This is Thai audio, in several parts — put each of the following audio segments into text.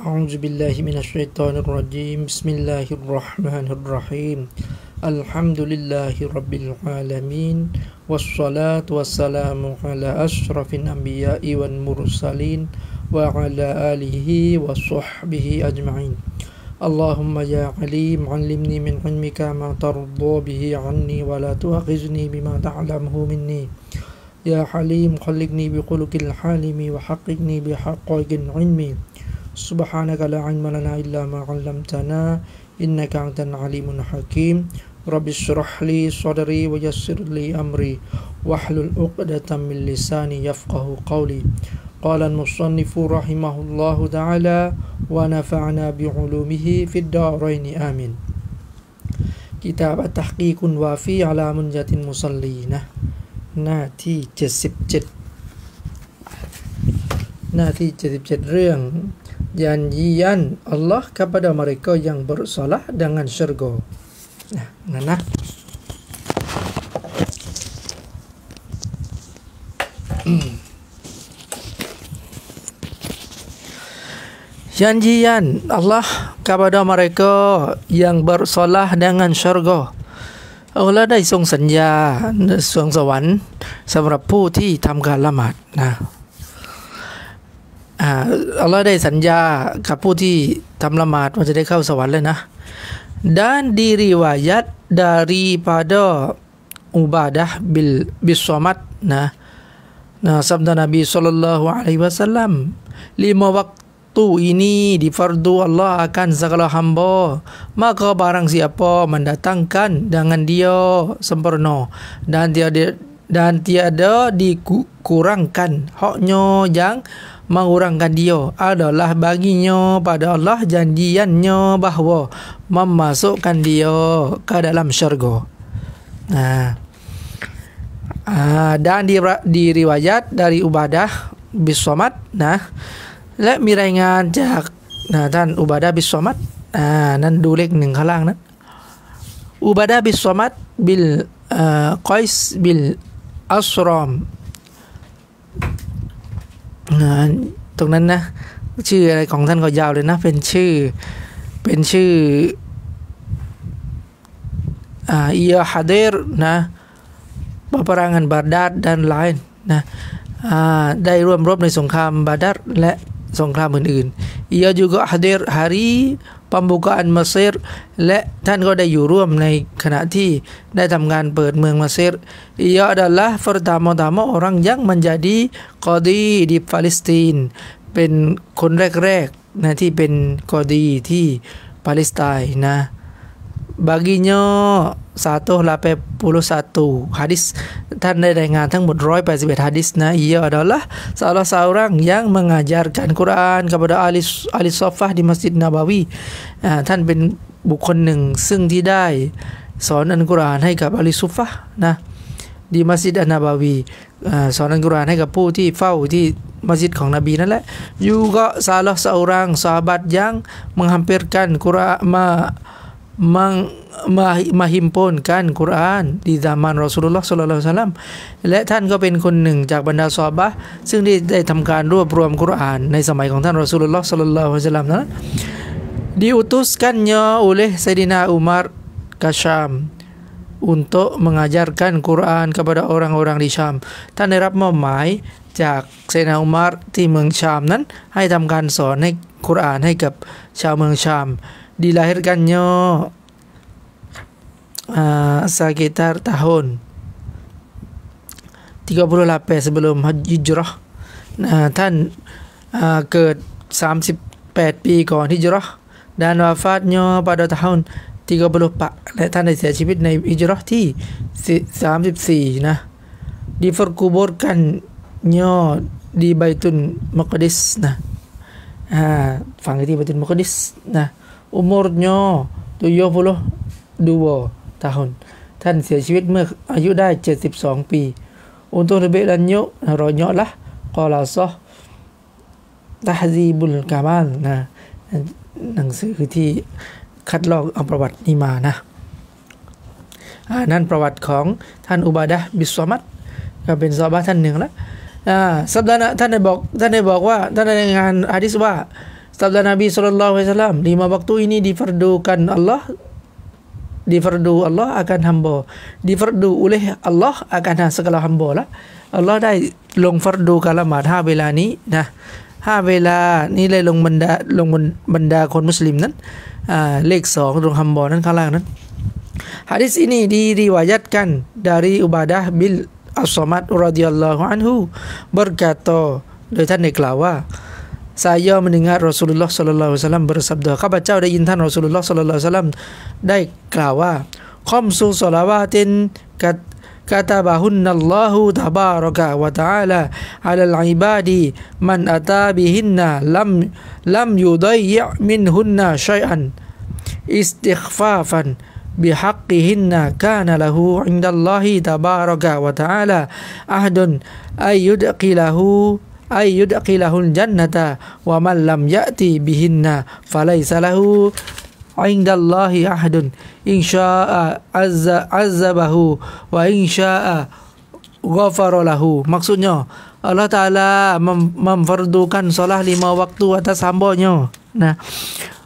أعوذ بالله من الشيطان الرجيم بسم الله الرحمن الرحيم الحمد لله رب العالمين والصلاة والسلام على أشرف الأنبياء والمرسلين وعلى آله وصحبه أجمعين اللهم يا عليم علمني من علمك ما ترضى به عني ولا تؤاخذني بما تعلمه مني يا حليم خلقني بخلق الحالم وحققني بحقائق علمي سبحانك لا علم لنا إلا ما علمتنا إنك أنت العليم الحكيم رب اشرح لي صدري ويسر لي أمري واحلل عقدة من لساني يفقه قولي قال المصنف رحمه الله تعالى ونفعنا بعلومه في الدارين آمين كتاب التحقيق وافي على منجة المصلين หน้าที่77หน้าที่77เรื่อง janjian Allah kepada mereka yang bersalah dengan syurga. Nah, nana. janjian Allah kepada mereka yang bersalah dengan syurga. Allah ได้ทรงสัญญาในสวงสวรรค์สำหรับผู้ที่ทำการละหมาดนะ่าอัลลอฮ์ได้สัญญากับผู้ที่ทำละหมาดว่าจะได้เข้าสวรรค์เลยนะดานดีริวายัดดารีปาดอุบาดะบิลบิสวมัตนะนะสัมดานบีสุลลัลลอฮุอะลัยวะสัลลัมลิมวักตูอินีดิฟารดูอัลลอฮ์อักันสักลาฮัมบอมากบารังสียพอมันดตั้งกันดังันเดียวสัมปรโนดันเดียดดันเดียดดีกุรังกันฮอกโยยัง mengurangkan dia adalah baginya pada Allah janjiannya bahawa memasukkan dia ke dalam syurga. Nah. Ha. Ha, ah, dan di, di riwayat dari Ubadah bin Somad, nah, lek miringan jak nah dan Ubadah bin Somad, nah, ha, nan dulek ning kalang nah. Ubadah bin Somad bil uh, Qais bil Asram ตรงนั้นนะ ชื่ออะไรของท่านก็ยาวเลยนะ เป็นชื่อ เป็นชื่ออิยาฮาเดรนะป e p e r a ั g a n b าดั r d a น l a นะได้ร่วมรบในสงครามบาดัดและสงครามอื่นๆอ a j u ก a ฮ a เดรฮารีปัมบูกาอันมาเซรและท่านก็ได้อยู่ร่วมในขณะที่ได้ทำงานเปิดเมืองมาเซรอียาดัลลาฟรดามอ t a ม a o อ a n ัง a ั g m e n j a d กอดีดิปฟาลิสตีนเป็นคนแรกๆนะที่เป็นกอดีที่ปาเลสไตน์นะ baginya satu hadis dan dengan tang mudroy pasibet hadis nah ia adalah salah seorang yang mengajarkan Quran kepada ahli ahli Sofah di Masjid Nabawi nah tan bin bukan yang, sing tidai sonan Quran hai kepada ahli safah nah di Masjid Nabawi ah, sonan Quran hai kepada puti fau di masjid ของนบีนั่นแหละ lah, juga salah seorang sahabat yang menghampirkan Quran มา meng, mah, mahimpunkan q u r a น di zaman r a สุลลอฮ์ส s ลลั a l l a h u a และท่านก็เป็นคนหนึ่งจากบรรดาซอบะซึ่งได้ได้ทำการรวบรวมกุรานในสมัยของท่านรอสุลลอฮ์สุลลัลลอฮุอะลัยฮิสมนะ d i u t u s k a n n y อ oleh Sayyidina Umar k า Syam untuk mengajarkan Quran kepada orang-orang di Syam ท่านได้รับมอบหมายจากเซนาอุมารที่เมืองชามนั้นให้ทำการสอนใน้กุรานให้กับชาวเมืองชาม dilahirkannya uh, sekitar tahun 38 sebelum hijrah nah, dan uh, ke 38 pi ke hijrah dan wafatnya pada tahun 34 nah, dan dia hidup di hijrah di 34 nah diperkuburkannya di Baitul Maqdis nah ha ah, fang di Baitul Maqdis nah umurnya 72 tahun ท่านเสียชีวิตเมื่ออายุได้ 72 ปีอุนตุรเบลันยุรอยยอละกอลาซอตาฮ sah t a h า i b นะหนังสือที่คัดลอกเอาประวัตินี้มานะนั่นประวัติของท่านอุบาดะบิสวมัตก็เป็นซอบาท่านหนึ่งะล่าสัปดาห์นะท่านได้บอก ท่านได้บอกว่า ท่านได้งานอาดิสว่า Sabda Nabi SAW, lima waktu ini diferdukan Allah, diferdu Allah akan hamba. Diferdu oleh Allah akan ha, segala hamba lah. Allah dah long fardu kalamat ha bila ni nah ha bila ni le long benda long benda kon muslim nan ah uh, sok long hamba nan kalang nan hadis ini diriwayatkan dari ubadah bil as-samad radhiyallahu anhu berkata dari tanik lawa saya mendengar Rasulullah Sallallahu Alaihi Wasallam istighfafan بحقهن كان له عند الله تبارك وتعالى عهد أن يدخله ay yudqilahun jannata wa man lam ya'ti bihinna falaysa lahu indallahi ahdun in syaa'a azza azzabahu wa in syaa'a maksudnya Allah Ta'ala mem- memfardukan solat lima waktu atas hambanya. Nah,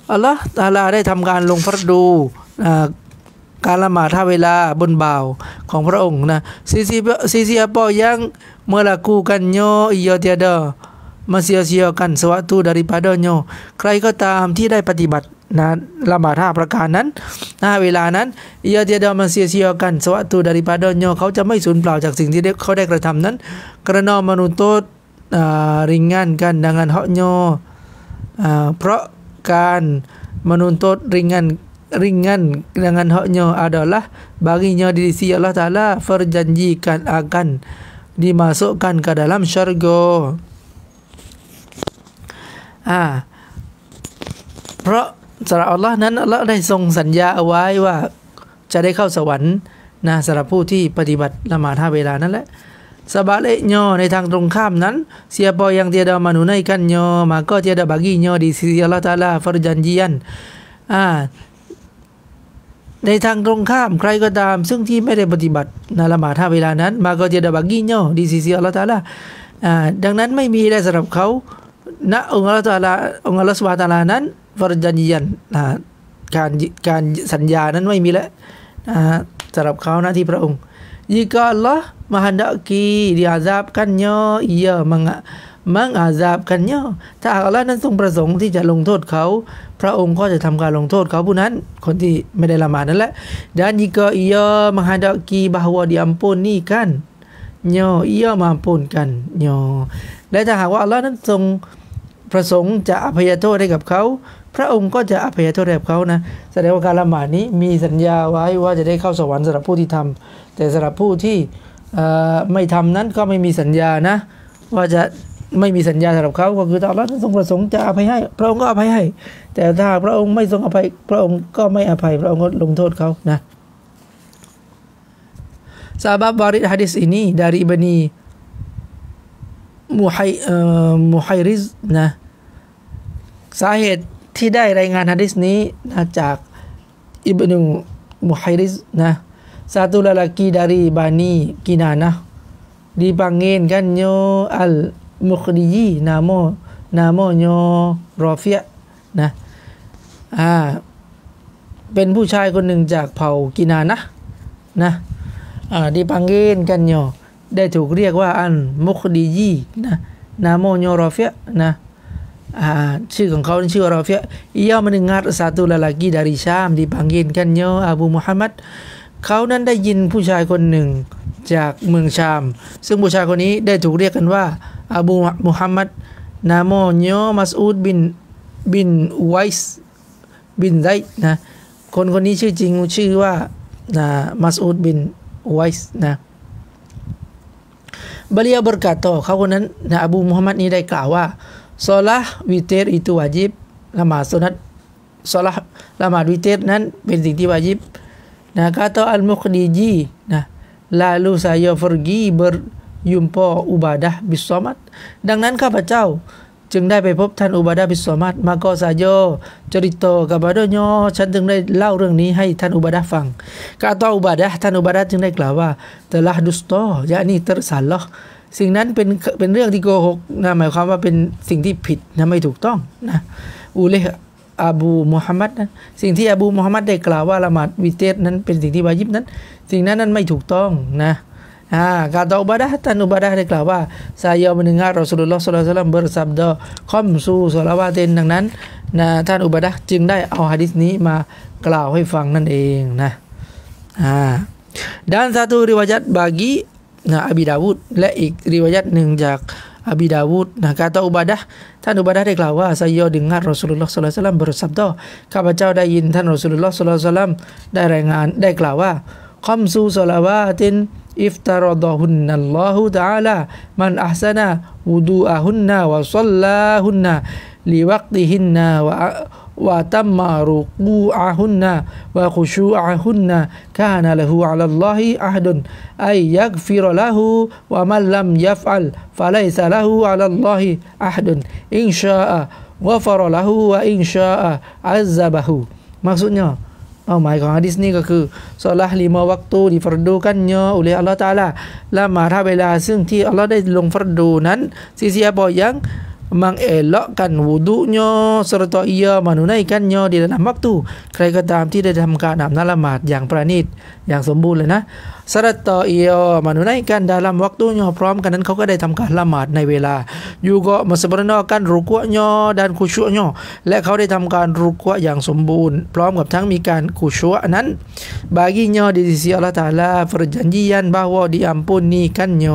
Allah Ta'ala ada tamkan lung fardu. การละหมาดท่าเวลาบนบ่าวของพระองค์นะซีซีซีซีอปอยังเมื่อละกูกันโยอิโยเทียดอมาเสียเสียกันสวะตูดาริปาดโยใครก็ตามที่ได้ปฏิบัตินะละหมาดท่าประการนั้นห้าเวลานั้นอโยเทียดมาเสียเสียกันสวะตูดาริปาดโยเขาจะไม่สูญเปล่าจากสิ่งที่เขาได้กระทำนั้นกระนอมนุโตริงงานกันดังนั้นเฮาโยเพราะการมนุนโตริงงาน ringan dengan haknya adalah baginya di sisi Allah Taala perjanjikan akan dimasukkan ke dalam syurga. Ah. เพราะสำหรับ Allah นั้น Allah ได้ทรงสัญญาเอาไว้ว่าจะได้เข้าสวรรค์นะสำหรับผู้ที่ปฏิบัติละหมาดห้าเวลานั่นแหละสบาเลยอในทางตรงข้ามนั้นเสียปอยังเทียดามานุในกันยอมาก็เทียดาบากีโยดีซีอัลลอฮฺตาลาฟรจันจียนอ่าในทางตรงข้ามใครก็ตามซึ่งที่ไม่ได้ปฏิบัติในละหมาท้าเวลานั้นมาก็จะดบักกี้เนาะดีซีซีอัลลอฮฺตาลาดังนั้นไม่มีได้สำหรับเขาณองค์อัลลอฮฺตาลาองค์อัลลอฮฺสวบาตาลานั้นฟรจันยันการการสัญญานั้นไม่มีแล้วสำหรับเขานะที่พระองค์ ยิกาลละมหันดกี e ดี a k i d i a z a น k a n n y a ia m งอะมังอาซาบกันย่อถ้าอัลลอฮ์นั้นทรงประสงค์ที่จะลงโทษเขา พระองค์ก็จะทำการลงโทษเขาผู้นั้น คนที่ไม่ได้ละหมาดนั่นแหละ dan ิกอ a ยอมหาดกีบาฮวดิอัมปุนนี่กัน a n ย่อย a m มปุนกันเย่อและถ้าหากว่าอัลลอฮ์นั้นทรงประสงค์จะอภัยโทษให้กับเขา พระองค์ก็จะอภัยโทษให้กับเขานะ แสดงว่าการละหมาดนี้มีสัญญาไว้ว่าจะได้เข้าสวรรค์สำหรับผู้ที่ทำ แต่สำหรับผู้ที่ไม่ทำนั้นก็ไม่มีสัญญา นะ ว่าจะไม่มีสัญญาสำหรับเขา ก็คือตอนนั้นทรงประสงค์จะอภัยให้ พระองค์ก็อภัยให้ แต่ถ้า พระองค์ไม่ทรงอภัย พระองค์ก็ไม่อภัย พระองค์ก็ลงโทษเขานะซาบับาริดฮะดิษอินีดาริบนีมุไฮมุไฮริสนะสาเหตุที่ได้รายงานฮะดิษนี้นะจากอิบนุมุไฮริสนะซาตุลลากีดาริบานีกินานะดีบังเงินกันโยอัลมุคดียีนามอนาโมโยรอเฟียนะ อ่า เป็นผู้ชายคนหนึ่งจากเผ่ากินานะ นะ อ่า ดิปังเกนกันโยได้ถูกเรียกว่าอันมุคดียีนะ นาโมโยรอเฟียนะ อ่า ชื่อของเขาชื่อรอเฟียย่อมานึงงานสาตุลลากีดาริชามดิปังเกนกันโยอาบูมุฮัมมัดเขานั้นได้ยินผู้ชายคนหนึ่งจากเมืองชาม ซึ่งผู้ชายคนนี้ได้ถูกเรียกกันว่าอบูมุฮัมมัดนามโยมัสอูดบินบินไวส์บินไดนะคนคนนี้ชื่อจริงชื่อว่านะมัสอูดบินไวส์นะบริยาบรกาโตเขาคนนั้นนะอบูมุฮัมมัดนี้ได้กล่าวว่าสละวิเตรอิตูวาจิบละหมาดสุนัตสละละหมาดวิเตรนั้นเป็นสิ่งที่วาจิบนะกาตอัลมุคดีจีนะลาลูซายฟรกีเบอร์ยุมปออุบาดะบิสอมัดดังนั้นข้าพเจ้าจึงได้ไปพบท่านอุบาดะบิสอมัดมาโกซาโยจริโตกับบาโดโยฉันจึงได้เล่าเรื่องนี้ให้ท่านอุบาดะฟังกาตออุบาดะท่านอุบาดะจึงได้กล่าวว่าเตลาดุสโตยะนี่เตรสันลอสิ่งนั้นเป็นเป็นเรื่องที่โกหกนะหมายความว่าเป็นสิ่งที่ผิดนะไม่ถูกต้องนะอูเลอาบูมุฮัมมัดนะสิ่งที่อาบูมุฮัมมัดได้กล่าวว่าละหมาดวิเตสนั้นเป็นสิ่งที่วายิบนั้นสิ่งนั้นนั้นไม่ถูกต้องนะ kata Ubadah tan Ubadah ได้กล่าวว่าซายา mendengar Rasulullah SAW bersabda คอมซูสลาวาเตนดังนั้นนะท่านอุบัดะจึงได้เอาฮะดิษนี้มากล่าวให้ฟังนั่นเองนะอ่า dan satu riwayat bagi นะอบีดาวูดและอีกริวยัตหนึ่งจากอบีดาวูดนะกาตอุบาดะท่านอุบาดะได้กล่าวว่าไซยอดึงงานรอสุลลอฮ์สุลตัลลัมบริสับดอข้าพเจ้าได้ยินท่านรอสุลลอฮ์สุลตัลลัมได้รายงานได้กล่าวว่าคอมซูสลาวาติน افترضهن الله تعالى من أحسن وضوءهن وصلاهن لوقتهن وتم ركوعهن وخشوعهن كان له على الله عهد أن يغفر له ومن لم يفعل فليس له على الله عهد إن شاء غفر له وإن شاء عذبه maksudnya เป้าหมายของฮะดิษนี่ก็คือซอลาฮลีมอวักตูดีฟรดูกันเยออุเลอัลลอฮ์ตาลาละมาท่าเวลาซึ่งที่อัลลอฮ์ได้ลงฟรดูนั้นซีเซียบอกยัง mengelakkan wudunya serta ia menunaikannya di dalam waktu ใครก็ตามที่ได้ทำการอาบน้ำละหมาดอย่างประณีตอย่างสมบูรณ์เลยนะสรัต่อเอียมานุไนกันดาลัมวักตุยอพร้อมกันนั้นเขาก็ได้ทำการละหมาดในเวลาอยู่ก็มาสบรนอกันรุกวะยอดันคูชัวยอและเขาได้ทำการรุกวะอย่างสมบูรณ์พร้อมกับทั้งมีการคูชัวนั้นบาง i n y ดิ i sisi Allah t a ั l a perjanjian bahwa diampuni k a n n y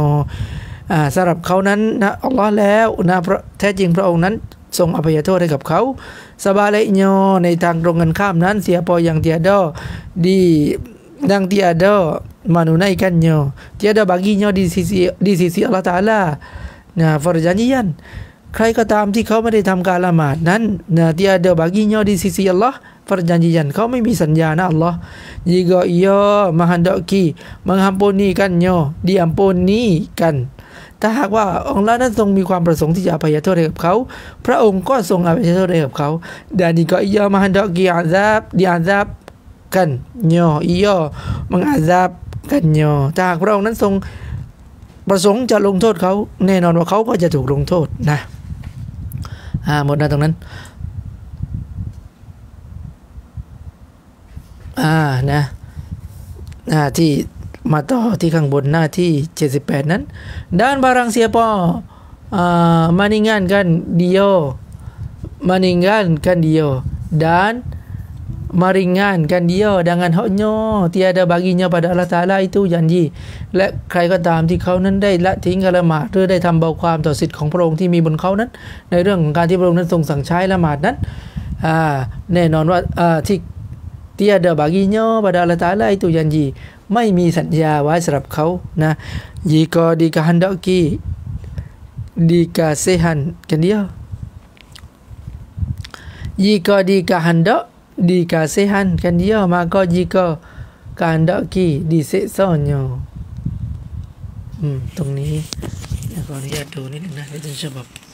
สำหรับเขานั้นนะอัลลอฮ์แล้วนะพระแท้จริงพระองค์นั้น ทรงอภัยโทษให้กับเขาสบาเลโยในทางตรงกันข้ามนั้นเสียพออย่างเตียดอดีดังเตียดอมานุนัยกัน n y เ t ียดอบา g ี n ยดีซีซีดีซีซีอัลลอฮ์ตาลานะฟรจานยันใครก็ตามที่เขาไม่ได้ทำการละหมาดนั้นนะเทียดอาบากีโอดีซีซีอัลลอฮ์ฟรจานยันเขาไม่มีสัญญานะอัลลอฮ์ยิกออิยอมหันดอกีมังฮัมป p นีกัน n n ดีอัมป p นีกันถ้าหากว่าองค์ละนั้นทรงมีความประสงค์ที่จะอภัยโทษให้กับเขา พระองค์ก็ทรงอภัยโทษให้กับเขา dan j i อ a ia menghendaki าซ a บด b d า a z ั b k น n n อิยอม e ง g a า a b k a n น y a ถ้าหากพระองค์นั้นทรงประสงค์จะลงโทษเขาแน่นอนว่าเขาก็จะถูกลงโทษนะอ่าหมดนะตรงนั้นอ่านะอ่าที่มาต่อที่ข้างบนหน้าที่ 78 นั้นด้านบารังเซียปอมานิงานกันเดียวมานิงานกันเดียว dan น e r i n g a n k a น dia dengan haknya tiada baginya p a า a ะ l า a h Taala อย่าง n ี i และใครก็ตามที่เขานั้นได้ละทิ้งการละหมาดหรือได้ทำเบาความต่อสิทธิ์ของพระองค์ที่มีบนเขานั้น ในเรื่องของการที่พระองค์นั้นทรงสั่งใช้ละหมาดนั้นแน่นอนว่าที่ tiada baginya pada a า l a h Ta'ala itu janji ไม่มีสัญญาไว้สำหรับเขานะยีกอดีกาฮันดอกีดีกาเซฮันกันเดียวยีกอดีกาฮันดอกดีกาเซฮันกันเดียวมาก็ยีกอการดอกีดีเซซอนโยอืมตรงนี้ขออนุญาตดูนิดนึงนะเรื่ฉบับ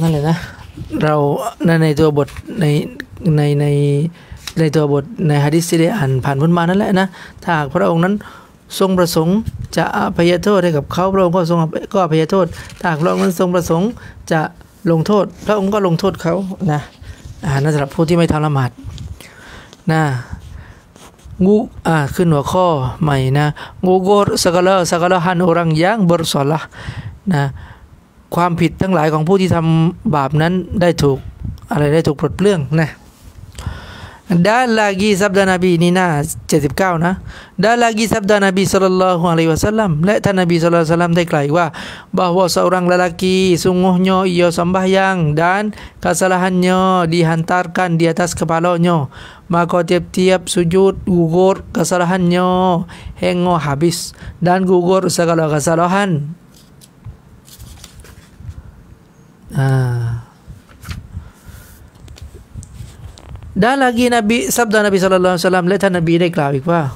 นั่นแหละนะเราในในตัวบทในในในในตัวบทในฮะดิษที่ได้อ่านผ่านพ้นมานั่นแหละนะถ้าพระองค์นั้นทรงประสงค์ จะอภัยโทษให้กับเขาพระองค์ก็ทรงก็อภัยโทษถ้าพระองค์นั้นทรงประสงค์จะลงโทษ พระองค์ก็ลงโทษเขานะอ่านสำหรับผู้ที่ไม่ทำละหมาดนะงูอ่าขึ้นหัวข้อใหม่นะงูโกรสกะละสกะละหันอรังยังบรสละนะความผิดทั้งหลายของผู้ที่ทําบาปนั้นได้ถูกอะไรได้ถูกปลดเปลื้องนะดาลากีซับดานาบีนี่นะ79 นะดาลากีซับดานาบีสุลลัลฮุอะลัยวะสัลลัมและท่านนาบีสุลลัลสัลลัมได้กล่าวว่าบาวาซอรลากีสุงหนโยยอสัมบายังดันกาซาลาฮันโยดิฮันตาร์กันดิอาทัสกะปาโลโยมาโกเทียบเทียบสุญูดกูกรกาซาลาฮันโยเฮงโอฮาบิสดันกูกรสกาลกาซาลาฮัน dah lagi Nabi sabda Nabi saw. alaihi Nabi ini kelawi kwa.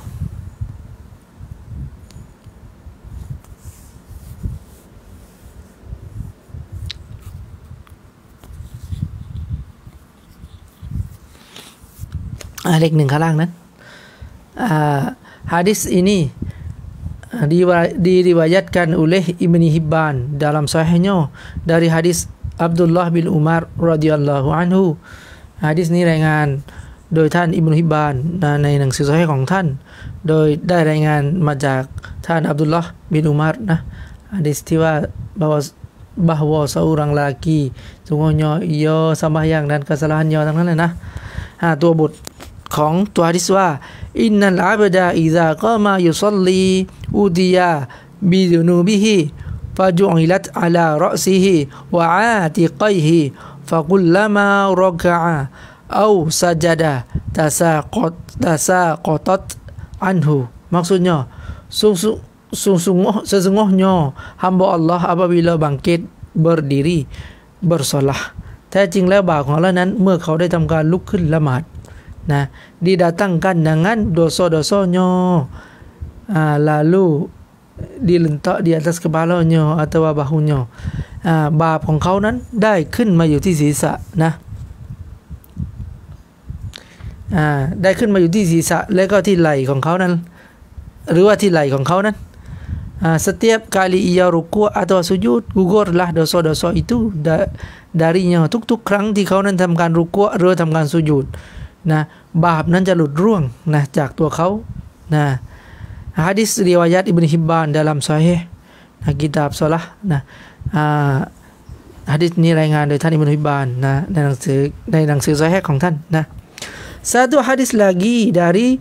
Ah, lek ning kalang nan. Ah, hadis ini ah, diriwayatkan oleh Ibn Hibban dalam sahihnya dari hadis อับดุลลอฮ์บินอุมารรอดิยัลลอฮุอันฮูฮะดิษนี้รายงาน โดยท่านอิบนุฮิบานในหนังสือสใฮ้ของท่านโดยได้รายงานมาจากท่านอับดุลลอฮ์บินอุมารนะฮะดิษที่ว่าบาว b า h w a seorang laki s u n g g u h ย y อย a s e m b a น y a n ั dan k e s a l ทั้งนั้นเลยนะฮะตัวบทของตัวฮะดิษว่าอินนัลอาบดาอิซาก็มาอย่ซัลลีอูดียาบิดูนูบิฮี فجعلت على رأسه وعاتقيه فكلما ركع أو سجد تساقطت عنه maksudnya sesungguh, sesungguhnya hamba Allah apabila bangkit berdiri bersolah แท้จริงแล้วบาปของเรานั้นเมื่อเขาได้ทําการลุกขึ้นละหมาดนะดีดาตั้งกันดังนั้นโดโซโดโซโยอ่าลาลู diletak di atas kepalanya atau bahunya บาปของเขานั้นได้ขึ้นมาอยู่ที่ศีรษะนะ ได้ขึ้นมาอยู่ที่ศีรษะและก็ที่ไหล่ของเขานั้น หรือว่าที่ไหล่ของเขานั้นสเตียบกาลียารุกัวอัตว s สุ u d ตก g u r l a ะดอสอ d ออ a itu da, d a r อทุกๆ ครั้งที่เขานั้นทำการรุกัวหรือทำการสุยูดนะบาปนั้นจะหลุดร่วงนะจากตัวเขานะ hadis riwayat Ibn Hibban dalam sahih nah, kitab solah nah uh, hadis ni rayangan dari Tan Ibn Hibban nah dalam yang se Sahih yang se sahih kong Tan nah satu hadis lagi dari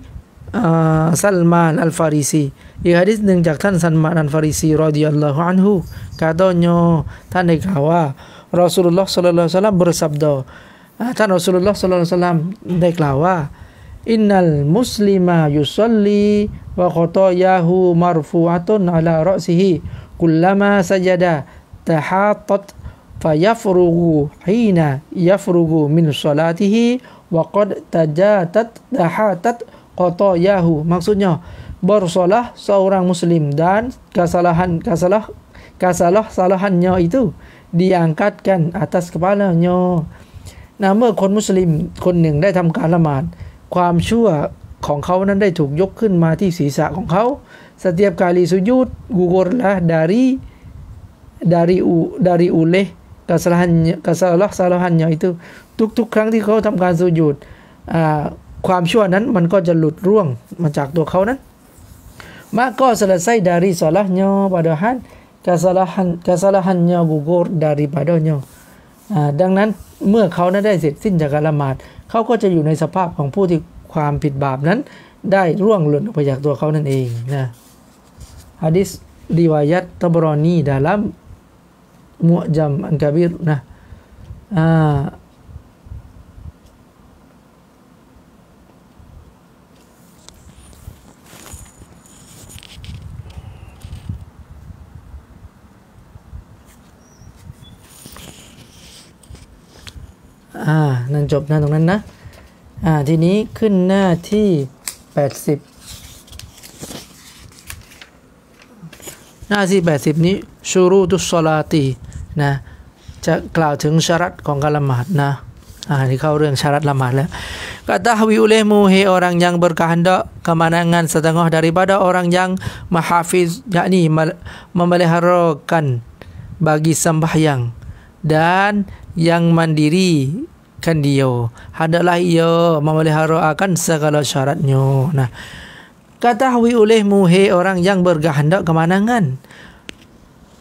uh, Salman Al Farisi ia hadis dengan jaktan Salman Al Farisi radhiyallahu anhu katanya Tan Dekawa Rasulullah sallallahu alaihi wasallam bersabda ah, Tan Rasulullah sallallahu alaihi wasallam Dekawa Innal muslima yusalli wa khotoyahu marfu'atun ala ra'sihi kullama sajada tahatat fayafrugu hina yafrugu min salatihi wa qad tajatat tahatat khotoyahu maksudnya bersalah seorang muslim dan kesalahan kesalah kesalah salahannya itu diangkatkan atas kepalanya nama kon muslim kon hening dai tam kalamat ความชั่วของเขานั้นได้ถูกยกขึ้นมาที่ศีรษะของเขาสเตียบกาลีสุยุตกูกรละดารีดาริอูดาริอูเลกาสลหันกาสลักสลหันย่อยทุกทุกครั้งที่เขาทำการสุยุดความชั่วนั้นมันก็จะหลุดร่วงมาจากตัวเขานั้นมาก็สลไซดาริสลหันบาดหันกัสลหันกัสลหันย่กูกรดาริบาดอย่อดังนั้นเมื่อเขานั้นได้เสร็จสิ้นจากการละหมาดเขาก็จะอยู่ในสภาพของผู้ที่ความผิดบาปนั้นได้ร่วงหล่นออกไปจากตัวเขานั่นเองนะฮะดิษดีวายัตตบรอนีดาลัมมุจัมอันกาบิรนะอ่าอ่านั่นจบหน้าตรงนั้นนะอ่าทีนี้ขึ้นหน้าที่80หน้าที่80 นี้ชูรูตุสลาตีนะจะกล่าวถึงชารัตของการละหมาดนะอ่านี่เข้าเรื่องชารัตละหมาดแล้ว Ketahui olehmu he orang yang berkehendak kemenangan setengah daripada orang yang mahafiz yakni memeliharakan bagi sembahyang dan yang mandiri kan dia hendaklah ia memelihara akan segala syaratnya nah katahui oleh muhe orang yang berkehendak kemanangan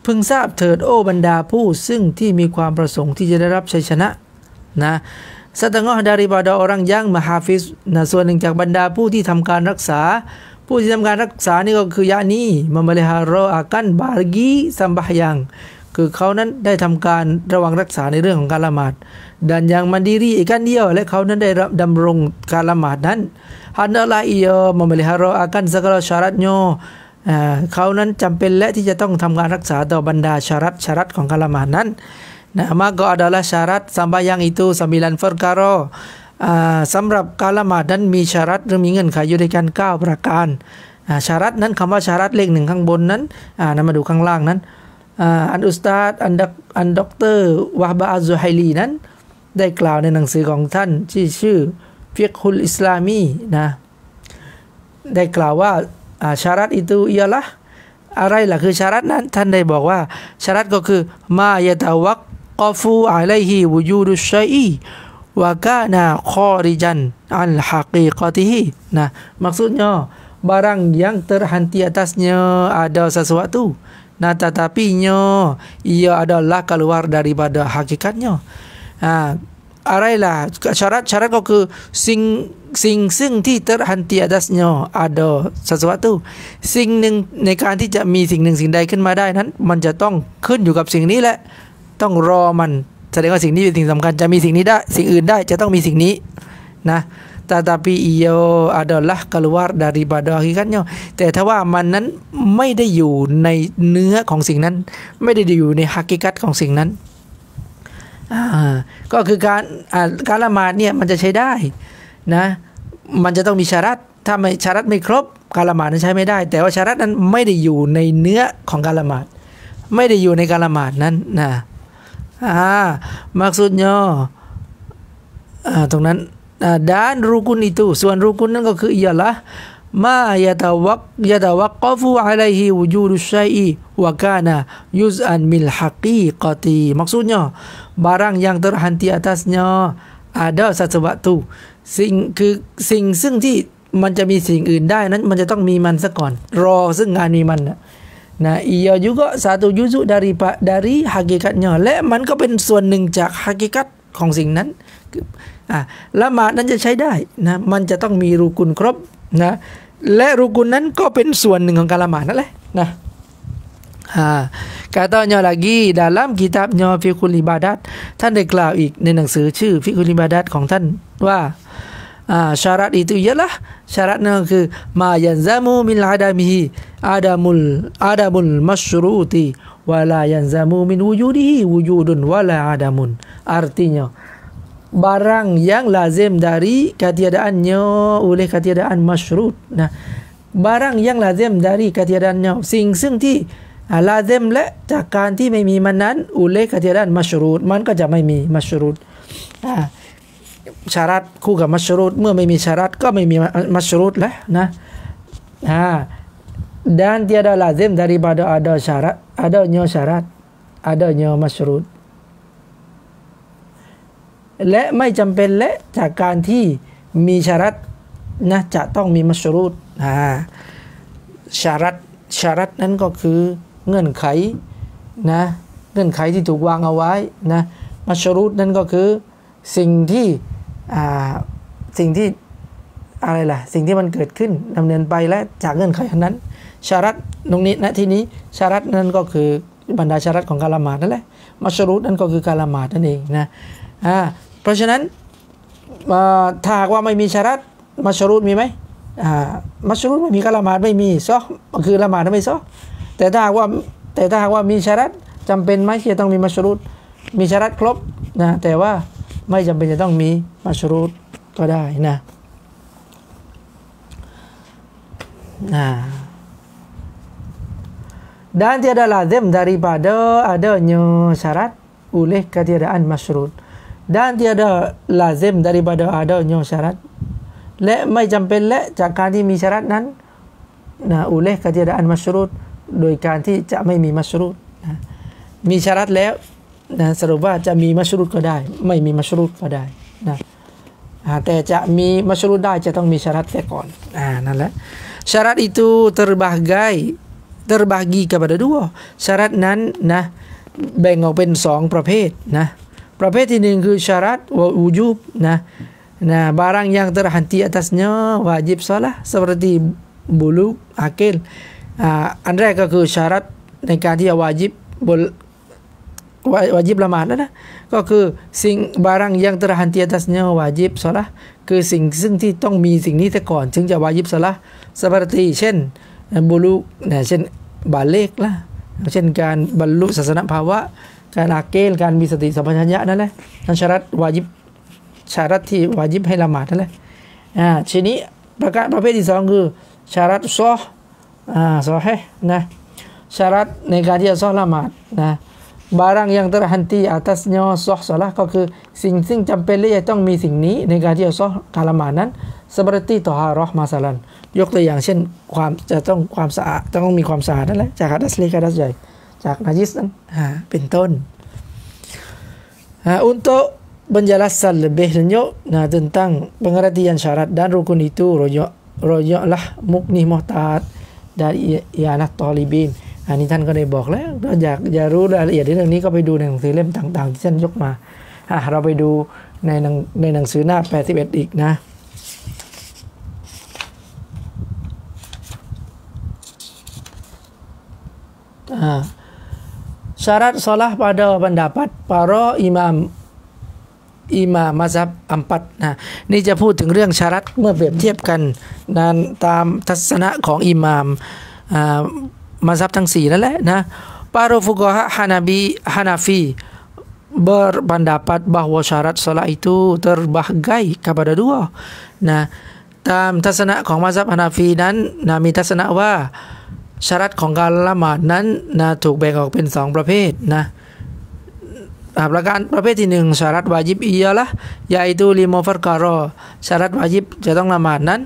พึงทราบเถิดโอ้บรรดาผู้ซึ่งที่มีความประสงค์ที่จะได้รับชัยชนะนะสตงอ์ดาริบาดอ orang ยังมหาฟิสนะส่วนหนึ่งจากบรรดาผู้ที่ทําการรักษาผู้ที่ทําการรักษานี่ก็คือยะนี้มัมบริฮารออากันบารกีสัมบะยังคือเขานั้นได้ทำการระวังรักษาในเรื่องของการละหมาดดันยังมันดีรีอีกกันเดียว และเขานั้นได้ดำรงการละหมาดนั้นฮันอลาอิยอมมลิฮารออากันสกลชารัตโยเขานั้นจำเป็นและที่จะต้องทำการรักษาต่อบรรดาชารัตชารัตของการละหมาดนั้นนะมาก็อด a ล a า syarat sambayang itu s e ิลันฟอร์กา a r สำหรับการละหมาดนั้นมีชารัตหรือมีเงื่อนไขอยู่ด้วยก้า9ประการชารัตนั้นคำว่าชารัตเลขหนึ่งข้างบนนั้นนำมาดูข้างล่างนั้นอันอุสตาดอันดักอันด็อกเตอร์วาบาอัซูไฮลีนั้นได้กล่าวในหนังสือของท่านที่ชื่อเฟียกฮุลอิสลามีนะได้กล่าวว่าชารัตอิตูเอิยละอะไรล่ะคือชารัตนั้น ท่านได้บอกว่าชารัตก็คือมายตะวักกอฟูอะไลฮิวยูดุชัยวากานาคอริจันอันฮักีกอติฮีนะ m a k s u d ย y a barang yang terhenti atasnya ada sesuatu Nah tetapinya ia adalah keluar daripada hakikatnya. Ha, arailah syarat-syarat kau ke sing sing sing ti terhenti atasnya ada sesuatu sing ning nekan ti jami sing ning sing dai ขึ้นมาได้นั้นมันจะต้องขึ้นอยู่กับสิ่งนี้แหละต้องรอมันแสดงว่าสิ่งนี้เป็นสิ่งสำคัญจะมีสิ่งนี้ได้สิ่งอื่นได้จะต้องมีสิ่งนี้นะ tetapi ia adalah keluar daripada hakikatnya แต่ถ้าว่ามันนั้นไม่ได้อยู่ในเนื้อของสิ่งนั้น ไม่ได้อยู่ในฮักิกัตของสิ่งนั้น ก็คือการการละหมาดเนี่ยมันจะใช้ได้นะมันจะต้องมีชารัตถ้าไม่ชารัตไม่ครบการละหมาดนั้นใช้ไม่ได้ แต่ว่าชารัตนั้นไม่ได้อยู่ในเนื้อของการละหมาดไม่ได้อยู่ในการละหมาดนั้นนะอ่ามักสุดย่อตรงนั้น Nah, dan rukun itu, suan rukun itu ke ialah ma yatawak yatawakafu alaihi wujud syai wa kana yuzan mil haqiqati. Maksudnya barang yang terhenti atasnya ada satu waktu. Sing ke sing sing ti macam ini sing dah, nanti macam tak miman sekon. Raw sengan miman. Nah, ia juga satu juzuk dari dari hakikatnya. Lek man ke pen suan nengcak hakikat kong sing nan. อ่ะละหมาดนั้นจะใช้ได้นะ มันจะต้องมีรูกุลครบนะ และรูกุลนั้นก็เป็นส่วนหนึ่งของการละหมาดนั่นแหละนะกาตอ n อ a lagi dalam kitabnya Fiqhul i b a d ท่านได้กล่าวอีกในหนังสือชื่อฟิคุลิบาดัตของท่าน ว่าชารัตอิตุยะละชารัตนั่นคือมายันซามูมิลอาดามิฮอาดามุลอาดามุลมัชรูติวะลายันซามูมินวูยูดีฮวูยูดุนวะลาอาดามุน a ติเนาะ barang yang lazim dari ketiadaannya oleh ketiadaan masyrut. Nah, barang yang lazim dari ketiadaannya sing sing ti ha, lazim le takkan ti mai mi manan oleh ketiadaan masyrut. Man ka jamai mi masyrut. Ah, ha, syarat ku ka masyrut mu mai mi syarat ka mai mi masyrut le. Lah. Nah. Ha. Ah, dan tiada lazim daripada ada syarat, adanya syarat, adanya masyrut. และไม่จำเป็นและจากการที่มีชารัตนะจะต้องมีมัชรูตชารัตชารัตนั้นก็คือเงื่อนไขนะเงื่อนไขที่ถูกวางเอาไว้นะมัชรูตนั้นก็คือสิ่งที่สิ่งที่อะไรล่ะ สิ่งที่มันเกิดขึ้นดำเนินไปและจากเงื่อนไขนั้นชารัตตรงนี้ณที่นี้ชารัตนั้นก็คือบรรดาชารัตของการละหมาดนั่นแหละมัชรูตนั่นก็คือการละหมาดนั่นเองนะอ่าเพราะฉะนั้นถ้าหากว่าไม่มีชารัตมัชรุดมีไหมมัชรุดไม่มีก็ละหมาดไม่มีซอคือละหมาดไม่ซอแต่ถ้าหากว่าแต่ถ้าหากว่ามีชารัตจำเป็นไหมที่จะต้องมีมัชรุดมีชารัตครบนะแต่ว่าไม่จำเป็นจะต้องมีมัชรุดก็ได้นะนะ dan t i ได้ l a z i ด d a r ิ p a d a adanya syarat oleh ketiadaan masyrut. dan tiada lazim daripada adanya syarat และไม่จำเป็นและจากการที่มีสรัตนั้นนะอุเลกะติดาอันมัชรุดโดยการที่จะไม่มีมัชรุดนะมีสรัตแล้วนะสรุปว่าจะมีมัชรุดก็ได้ ไม่มีมัชรุดก็ได้นะแต่จะมีมัชรุดได้จะต้องมีสรัตเสียก่อนอ่านั่นแหละสรัต itu terbahagi terbagi kepada dua สรัตนั้นนะแบ่งออกเป็นสองประเภทนะประเภทที่หนึ่งคือชารัตวอูยุบนะนะบารังยังตร g terhenti atasnya wajib salah s e ุ e r t i bulu, a อันแรกก็คือชารัตในการที่จะวาจิบบลวาจิบละหมาดนะนะก็คือสิ่งบารังยังตรหันเตีัตสเนวาจิบสละคือสิ่งซึ่งที่ต้องมีสิ่งนี้แต่ก่อนถึงจะวาจิบสละสปารตีเช่น บุลุกนะเช่นบาเลกละเช่นการบรรลุศาสนภาวะการอาเกลการมีสติสัมปชัญญะนั่นแหละนันชรัตวายิบชารัตที่วายิบให้ละหมาด นั่นแหละ อ่าทีนี้ประการประเภทที่สองคือ ชารัตซออ่าซอห้นะชารัตในการที่จะซอละหมาด นะ barang ังตระหันตีอัตส a s n y a sah s ก็คือสิ่งซึ่งจำเป็นและจะต้องมีสิ่งนี้ในการที่จะซอการละหมาดนั้นสบรติต่อฮารอมา m a s a l ยกตัวอย่างเช่นความจะต้องความสะอาดต้องมีความสะอาดนั่นแหละ จากอัดัสลีกัดัสใหญ่จากนายิสนั้นเป็นต้นอุนโต penjelasan lebih lanjut nah tentang pengertian syarat dan rukun itu rujuk rujuklah mukni muhtad dari ianah talibin อันนี้ท่านก็ได้บอกแล้วก็อยากจะรู้รายละเอียดในเรื่องนี้ก็ไปดูในหนังสือเล่มต่างๆที่ท่านยกมาอ่ะเราไปดูในหนังในหนังสือหน้า81อีกนะอ่า syarat solah pada pendapat para imam อิมามัซับอัมปัตนะนี่จะพูดถึงเรื่องชารัตเมื่อเปรียบเทียบกันนั้นตามทัศนะของอิหม่ามมัซับทั้งสี่นั่นแหละนะปารฟุกฮะฮานาบีฮานาฟี berpendapat bahwa syarat s o l a t itu terbahagi a kepada dua นะตามทัศนะของมัซับฮานาฟีนั้นนะมีทัศนะว่าชรัตของการละหมาดนั้นนะถูกแบ่งออกเป็น 2 ประเภทนะประการประเภทที่1ชารัตวายิบอียะละยาอิตูลิโมฟัดการอชารัตวายิบจะต้องละหมาดนั้น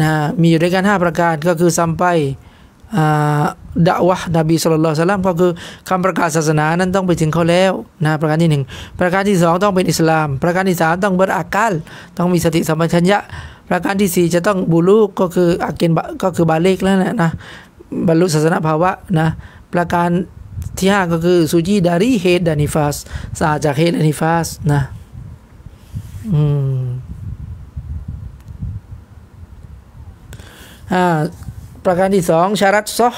นะมีอยู่ด้วยกัน 5 ประการก็คือซัมไปดะวะนบีสุลต่านสลัมก็คือคำประกาศศาสนานั้นต้องไปถึงเขาแล้วนะประการที่ 1 ประการที่ 2 ต้องเป็นอิสลาม ประการที่3ต้องเบิดอากาลต้องมีสติสัมปชัญญะ ประการที่ 4 จะต้องบูลูกก็คืออักเินก็คือบาเลกแล้วนะบรรลุศาสนาภาวะนะประการที่5ก็คือซูจีดารีเฮดานิฟาสสะอาดจากเฮดานิฟาสนะอืมาประการที่สองชารัตซอ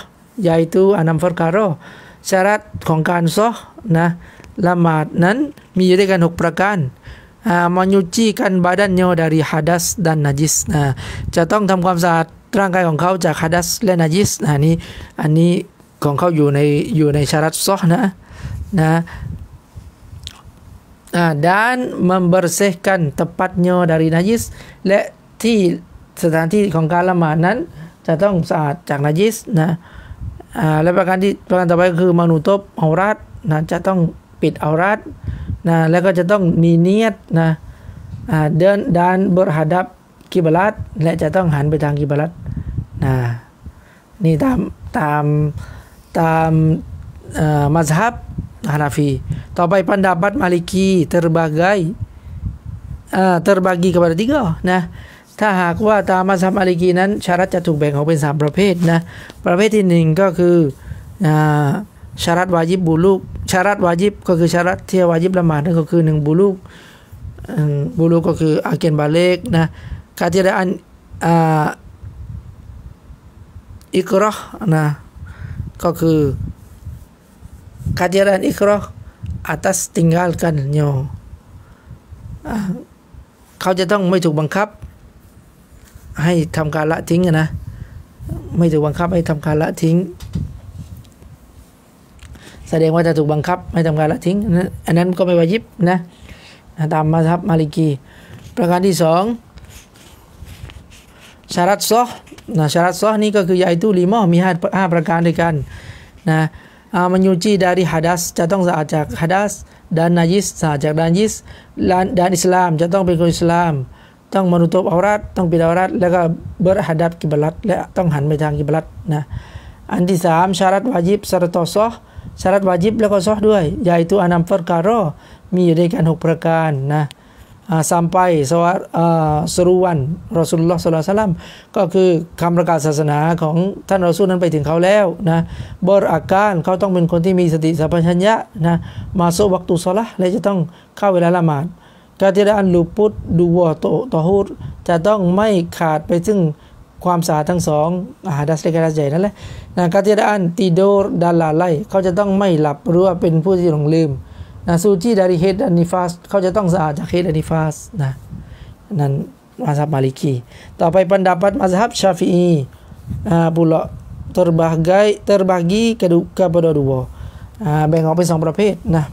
yaitu enam perkara syarat ของการซอนะละหมาดนั้นมีอยู่ด้วยกัน 6ประการ menyucikan badannya dari hadas dan najis นะจะต้องทำความสะอาดร่างกายของเขาจากฮัดัสและนายิสนะนี้อันนี้ของเขาอยู่ในอยู่ในชารัตซอนะนะ dan m e m b e r s เ h k a n tepatnya dari najis และที่สถานที่ของการละหมาดนั้น จะต้องสะอาดจากนายิสนะและประการที่ประการต่อไปก็คือมานุตบเอารัดนะจะต้องปิดเอารัดนะแล้วก็จะต้องมีเนียดนะเดินดานบรหัดับกิบรัตและจะต้องหันไปทางกิบรัตนะนี่ตามตามตามมัซฮับฮานาฟี ต่อไปพันดาบัตมาลิกี terbagai t บ r b a g ก k e p a d ที่ก็นะถ้าหากว่าตามมัซฮับมาลิกีนั้นชารัตจะถูกแบ่งออกเป็น 3 ประเภทนะประเภทที่หนึ่งก็คือชารัตวาญิบบุลูกชารัตวาญิบ ก็คือชารัตเที่ยวาญิบละหมาดนั่นก็คือหนึ่งบุลูกบุลูกก็คืออาเกนบาเลกนะ ketiadaan uh, อิกรอนะ ก็คือ k e ร a d i r a n i k r อ h atas tinggalkannya เขาจะต้องไม่ถูกบังคับ ให้ทำการละทิ้งนะ ไม่ถูกบังคับให้ทำการละทิ้ง แสดงว่าจะถูกบังคับ ให้ทำการละทิ้ง อันนั้นก็ไม่วายิบนะ ตามมาทับมาลิกี ประการที่สองสารัตซอนะสารัตซอนี่ก็คือใหญ่ตู้ลีมอมีห้าประการด้วยกันนะมันยูจีดาริฮัดัสจะต้องสะอาดจากฮัดัสดานนายิสสะอาดจากดานยิสดานอิสลามจะต้องเป็นคนอิสลามต้องมนุตบอารัตต้องปิดอารัตแล้วก็เบอร์ฮัดับกิบลัตและต้องหันไปทางกิบลัตนะอันที่สามชารัตวาจิบสารตอซอชารัตวาจิบแล้วก็ซอด้วยใหญ่ตัวอนามฟอร์การโรมีอยู่ด้วยกันหกประการนะ uh, sampai uh, seruan r a ล u l u l l ลสลัมก็คือคำประกาศศาสนาของท่านรอสุลนั้นไปถึงเขาแล้วนะบรอาการเขาต้องเป็นคนที่มีสติสัพพัญญะนะมาโซวักตุสละและจะต้องเข้าเวลาละหมาดกาติระอันลูปุตดูวอโตตอฮูดจะต้องไม่ขาดไปซึ่งความสะอาดทั้งสองอาหารดัสเลกาใหญ่นั่นแหละ นะกาติระอันตีโดดาลาไลเขาจะต้องไม่หลับหรือว่าเป็นผู้ที่หลงลืมนะซูจีดาริเฮดอันนิฟาสเขาจะต้องสะอาดจากเฮดอันนิฟาสนะนั้นมาซับมาลิกีต่อไป p e n d บ p a t m a z h บ b syafi'i nah, pula t ต r ร์บะกีกระดูกกระ d a dua nah, แบ่งออกเป็นสองประเภทนะ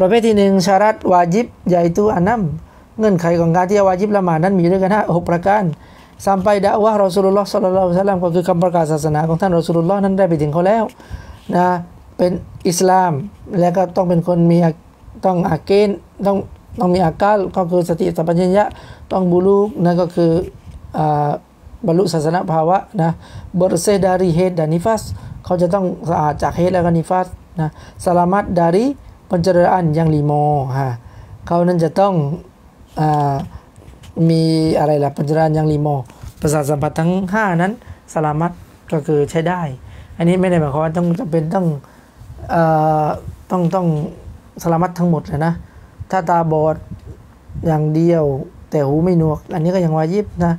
ประเภทที่หนึ่งชารัตวาจิบใหญ่ตูอันนัมเงื่อนไขของการที่วาจิบละหมาดนั้นมีด้วยกันห้าหกประการสัมไปดะว k w a h r a ล u l u l ัลล s ลล l a l l a ัล a l ก็คือคำประกาศศาสนาของท่านรอสุลลอฮ์นั้นได้ไปถึงเขาแล้วนะเป็นอิสลามแล้วก็ต้องเป็นคนมีต้องอาเกนต้องต้องมีอาการก็คือสติสัมปชัญญะต้องบูลูกนั่นก็คือบรรลุศาสนาภาวะนะเบอร์เซดาริเฮดดานิฟัสเขาจะต้องสะอาดจากเฮดและก็นิฟัสนะสลามัดดาริปัญจรอันยังลีโมฮะเขานั้นจะต้องอมีอะไรล่ะปัญจรอันยังลีโมประสาทสัมผัสทั้ง5นั้นสลามัดก็คือใช้ได้ อันนี้ไม่ได้หมายความว่าต้องจะเป็นต้องต้องต้องสลามัดทั้งหมดเลยนะ ถ้าตาบอดอย่างเดียวแต่หูไม่หนวก อันนี้ก็ยังวายิบนะ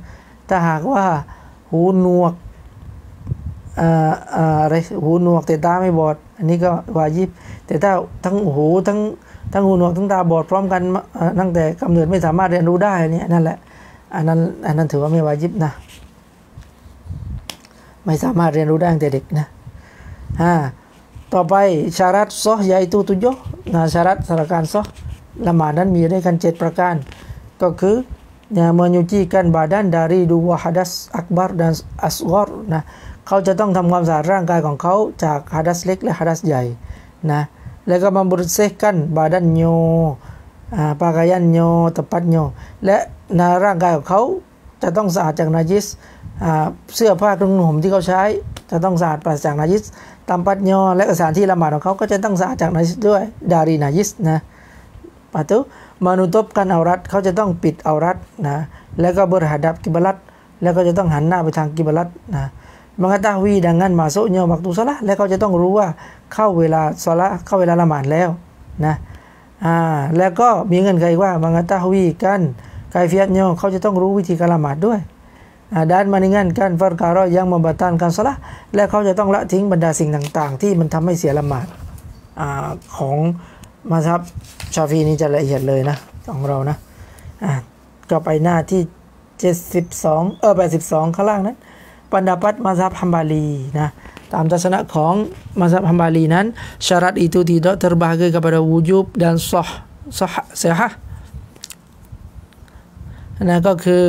ถ้าหากว่า หูหนวกอะไรหูหนวกแต่ตาไม่บอด อันนี้ก็วายิบ แต่ถ้าทั้งหู ทั้งทั้งหูหนวก ทั้งตาบอดพร้อมกันตั้งแต่กำเนิดไม่สามารถเรียนรู้ได้นี่นั่นแหละ อันนั้น อันนั้นถือว่าไม่วายิบนะไม่สามารถเรียนรู้ได้ตั้งแต่เด็กนะฮะา Papai syarat soh yaitu tujuh nah, syarat serahkan soh lamanan menjadikan cet perkan ke yang menyucikan badan dari dua hadas akbar dan asgar nah kau jatuh dalam kamu sahaja rangkai kong kau cak hadas lek le hadas jai nah lega membersihkan badan nyu uh, ha, pakaian nyu tepat nyu le nah rangkai kau jatuh sahaja najis เสื้อผ้าเครื่องนุ่มที่เขาใช้จะต้องสะอาดปราศจากนายิสตามปัดยอและเอกสารที่ละหมาดของเขาก็จะต้องสะอาดจากนายิสด้วยดารีนายิสนะปัตุมานุตบกันเอารัดเขาจะต้องปิดเอารัดนะแล้วก็เบรหดับกิบลัดแล้วก็จะต้องหันหน้าไปทางกิบลัดนะมังกตาวีดังนั้นมาโซเนมักตุสละและเขาจะต้องรู้ว่าเข้าเวลาสละเข้าเวลาละหมาดแล้วนะอ่าแล้วก็มีเงินไขว่ามังกตาวีกันกายเฟียตโยเขาจะต้องรู้วิธีการละหมาดด้วยด้านมานิงานการฟร์คาระยังมาบัตรนการสละและเขาจะต้องละทิ้งบรรดาสิ่งต่างๆที่มันทำให้เสียละหมาดของมาซับชาฟีนี้จะละเอียดเลยนะของเรานะก็ไปหน้าที่72เออ82 ข้างล่างนั้นปันดาปัตมาซับฮัมบาลีนะตามทัศนะของมาซับฮัมบาลีนั้น s y a r ดอ itu tidak t ก r b ก g i k e าวุ a w บ j u b dan sah s a เ s a ะนะก็คือ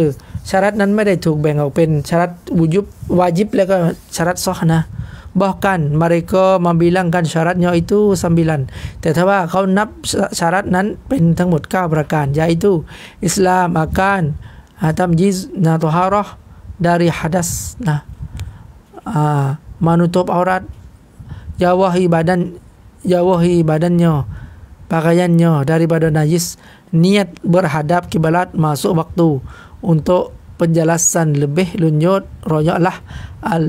ชารัตนั้นไม่ได้ถูกแบ่งออกเป็นชารัตวุยุบวาจิบแล้วก็ชารัตซอนะบอกกันมาริโกมาบิลังกันชารัตย่อยตู้สัมบิลันแต่ถ้าว่าเขานับชารัตนั้นเป็นทั้งหมด9ประการยาอิตู้อิสลามอาการอาตัมยิสนาตฮารอดาริฮัดัสนะมานุทบอรัตยาวฮีบาดันยาวฮีบาดันย่อ pakaian ย่อ daripada najis niat berhadap kiblat masuk waktu untuk penjelasan lebih lanjut r o y a k l a h al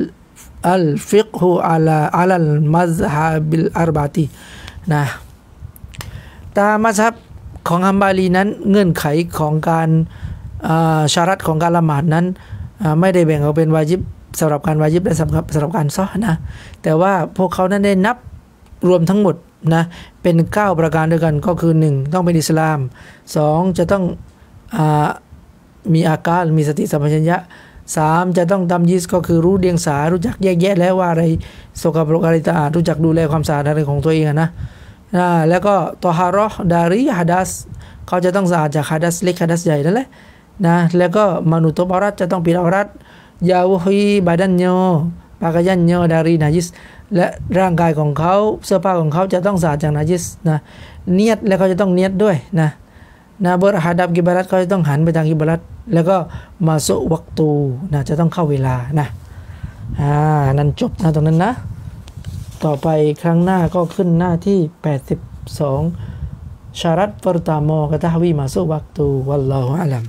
al fiqhu ala alal mazhabil arbati a nah ตามมัซับของฮัมบาลีนั้นเงื่อนไขของการชารัตของการละหมาดนั้นไม่ได้แบ่งออกเป็นวาจิบสำหรับการวาจิบและสำหรับสำหรับการซ้อนะแต่ว่าพวกเขานั้นได้นับรวมทั้งหมดนะเป็น9ประการด้วยกันก็คือ1ต้องเป็นอิสลาม2จะต้องอมีอาการมีสติสัมปชัญญะสามจะต้องทำยิสก็คือรู้เดียงสารู้จักแยกแยะแล้วว่าอะไรสกปรกอะไรสะอาดรู้จักดูแลความสะอาดอะไรของตัวเองนะนะแล้วก็ตอฮารอดาริฮัดัสเขาจะต้องสะอาดจากฮัดัสเล็กฮัดัสใหญ่นั่นแหละนะแล้วก็มนุษย์ตบอารัตจะต้องปิดอารัตยาวฮีบาดันโยปากยันโยดารีนายิสและร่างกายของเขาเสื้อผ้าของเขาจะต้องสะอาดจากนายิสนะเนียดแล้วเขาจะต้องเนียดด้วยนะนะเบอร์หาดับกิบารัตก็จะต้องหันไปทางกิบารัตแล้วก็มาโซวักตูนะจะต้องเข้าเวลานะอ่านั้นจบนะตรงนั้นนะต่อไปครั้งหน้าก็ขึ้นหน้าที่82ชารัตฟอร์ตามอกะตาวีมาโซวักตูวัลลอฮุอะลัม